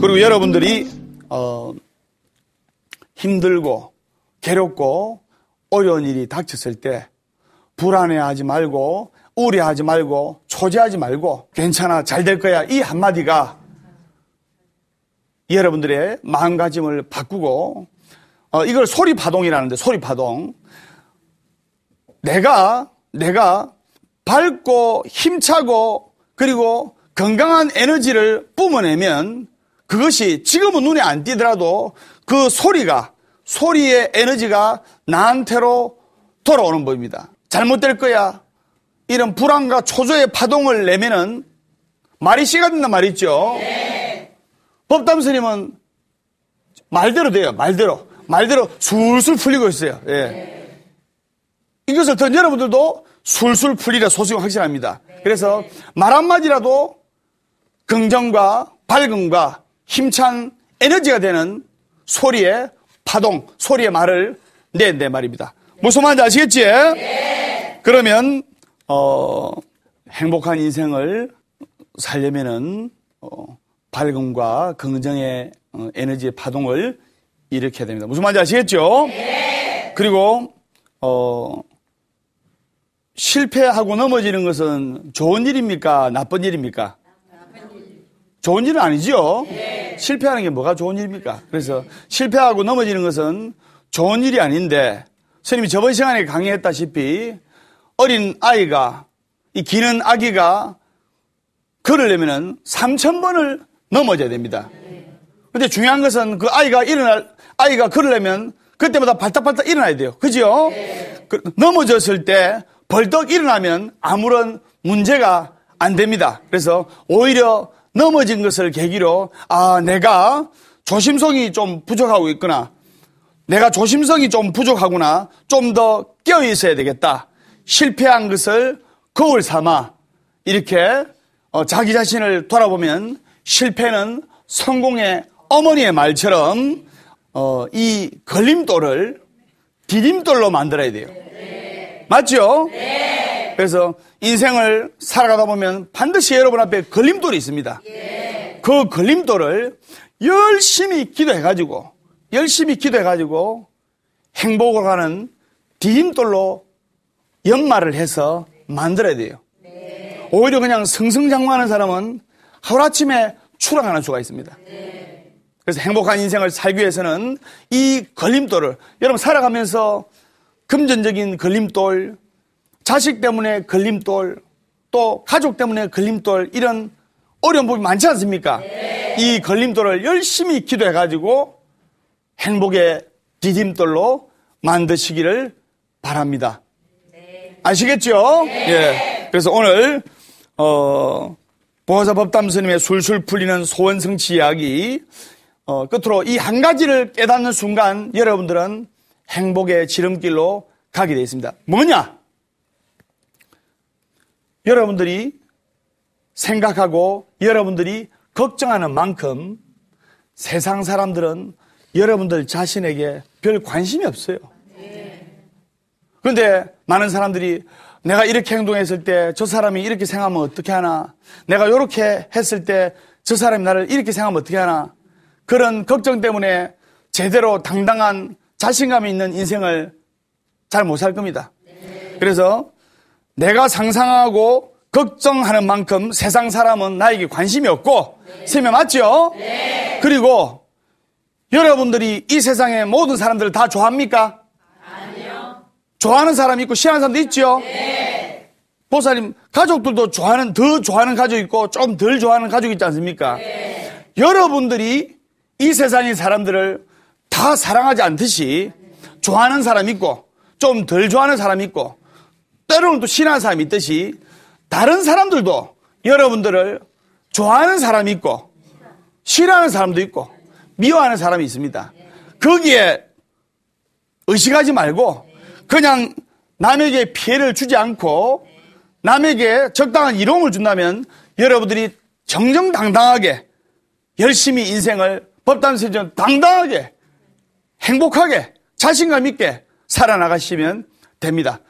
그리고 여러분들이 어, 힘들고 괴롭고 어려운 일이 닥쳤을 때 불안해하지 말고 우려하지 말고 초조하지 말고 괜찮아 잘 될 거야 이 한마디가 여러분들의 마음가짐을 바꾸고 어, 이걸 소리 파동이라는데 소리 파동 내가 내가 밝고 힘차고 그리고 건강한 에너지를 뿜어내면 그것이 지금은 눈에 안 띄더라도 그 소리가 소리의 에너지가 나한테로 돌아오는 법입니다. 잘못될 거야. 이런 불안과 초조의 파동을 내면은 말이 씨가 된단 말이죠. 있 네. 법담스님은 말대로 돼요. 말대로. 말대로 술술 풀리고 있어요. 예. 네. 이것을 듣는 여러분들도 술술 풀리라 소식을확신합니다 그래서 말 한마디라도 긍정과 밝음과 힘찬 에너지가 되는 소리의 파동, 소리의 말을 낸데 말입니다. 무슨 말인지 아시겠지? 네. 그러면 어, 행복한 인생을 살려면은 어, 밝음과 긍정의 어, 에너지의 파동을 일으켜야 됩니다. 무슨 말인지 아시겠죠? 네. 그리고 어, 실패하고 넘어지는 것은 좋은 일입니까? 나쁜 일입니까? 나쁜 일. 좋은 일은 아니죠. 네. 예. 실패하는 게 뭐가 좋은 일입니까? 그래서 실패하고 넘어지는 것은 좋은 일이 아닌데 스님이 저번 시간에 강의했다시피 어린 아이가 이 기는 아기가 걸으려면은 3,000번을 넘어져야 됩니다. 근데 중요한 것은 그 아이가 일어날, 아이가 걸으려면 그때마다 발딱발딱 일어나야 돼요. 그죠? 그 넘어졌을 때 벌떡 일어나면 아무런 문제가 안 됩니다. 그래서 오히려 넘어진 것을 계기로 아 내가 조심성이 좀 부족하고 있구나. 내가 조심성이 좀 부족하구나. 좀더 깨어 있어야 되겠다. 실패한 것을 거울 삼아 이렇게 어, 자기 자신을 돌아보면 실패는 성공의 어머니의 말처럼 어, 이 걸림돌을 디딤돌로 만들어야 돼요. 맞죠? 네. 그래서 인생을 살아가다 보면 반드시 여러분 앞에 걸림돌이 있습니다. 그 걸림돌을 열심히 기도해가지고, 열심히 기도해가지고 행복을 가는 디딤돌로 연말을 해서 만들어야 돼요. 오히려 그냥 승승장구하는 사람은 하루아침에 추락하는 수가 있습니다. 그래서 행복한 인생을 살기 위해서는 이 걸림돌을 여러분 살아가면서 금전적인 걸림돌, 자식 때문에 걸림돌, 또 가족 때문에 걸림돌, 이런 어려운 부분이 많지 않습니까? 네. 이 걸림돌을 열심히 기도해가지고 행복의 디딤돌로 만드시기를 바랍니다. 아시겠죠? 네. 예. 그래서 오늘, 어, 보호사 법담스님의 술술 풀리는 소원 성취 이야기, 어, 끝으로 이 한 가지를 깨닫는 순간 여러분들은 행복의 지름길로 가게 되어 있습니다. 뭐냐? 여러분들이 생각하고 여러분들이 걱정하는 만큼 세상 사람들은 여러분들 자신에게 별 관심이 없어요. 그런데 많은 사람들이 내가 이렇게 행동했을 때 저 사람이 이렇게 생각하면 어떻게 하나? 내가 이렇게 했을 때 저 사람이 나를 이렇게 생각하면 어떻게 하나? 그런 걱정 때문에 제대로 당당한 자신감이 있는 인생을 잘 못 살 겁니다. 그래서 내가 상상하고 걱정하는 만큼 세상 사람은 나에게 관심이 없고 네. 세면 맞죠? 네. 그리고 여러분들이 이 세상의 모든 사람들을 다 좋아합니까? 아니요. 좋아하는 사람 있고 싫어하는 사람도 있죠? 네. 보살님 가족들도 좋아하는 더 좋아하는 가족 있고 좀 덜 좋아하는 가족 있지 않습니까? 네. 여러분들이 이 세상의 사람들을 다 사랑하지 않듯이 좋아하는 사람 있고 좀 덜 좋아하는 사람 있고 때로는 또신한 사람이 있듯이 다른 사람들도 여러분들을 좋아하는 사람이 있고 싫어하는 사람도 있고 미워하는 사람이 있습니다. 거기에 의식하지 말고 그냥 남에게 피해를 주지 않고 남에게 적당한 이로움을 준다면 여러분들이 정정당당하게 열심히 인생을 법단세전 당당하게 행복하게 자신감 있게 살아나가시면 됩니다.